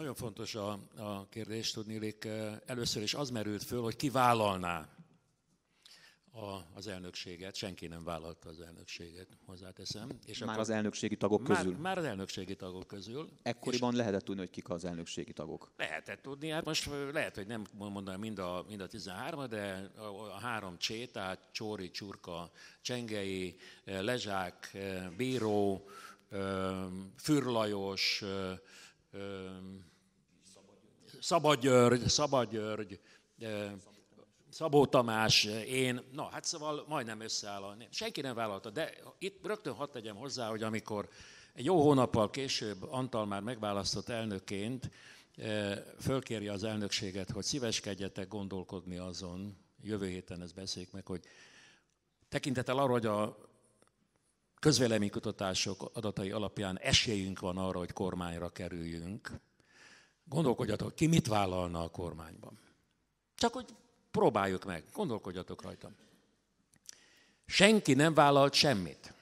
Nagyon fontos a, a kérdés, tudnélik. Eh, először is az merült föl, hogy ki vállalná a, az elnökséget. Senki nem vállalta az elnökséget, hozzáteszem. És már akkor, az elnökségi tagok közül? Már az elnökségi tagok közül. Ekkoriban lehetett tudni, hogy kik az elnökségi tagok? Lehetett tudni, hát most eh, lehet, hogy nem mondom, mind a, mind a 13 de a, a három csé, tehát Csóri, Csurka, Csengei, eh, Lezsák, Bíró, Fürlajos, Szabad György, Szabó Tamás, én, na hát szóval majdnem összeáll a Senki nem vállalta, de itt rögtön hadd tegyem hozzá, hogy amikor egy jó hónappal később Antal már megválasztott elnökként, fölkéri az elnökséget, hogy szíveskedjetek gondolkodni azon, jövő héten ezt beszéljük meg, hogy tekintettel arra, hogy a közvéleménykutatások adatai alapján esélyünk van arra, hogy kormányra kerüljünk. Gondolkodjatok, ki mit vállalna a kormányban. Csak hogy próbáljuk meg, gondolkodjatok rajtam. Senki nem vállalt semmit.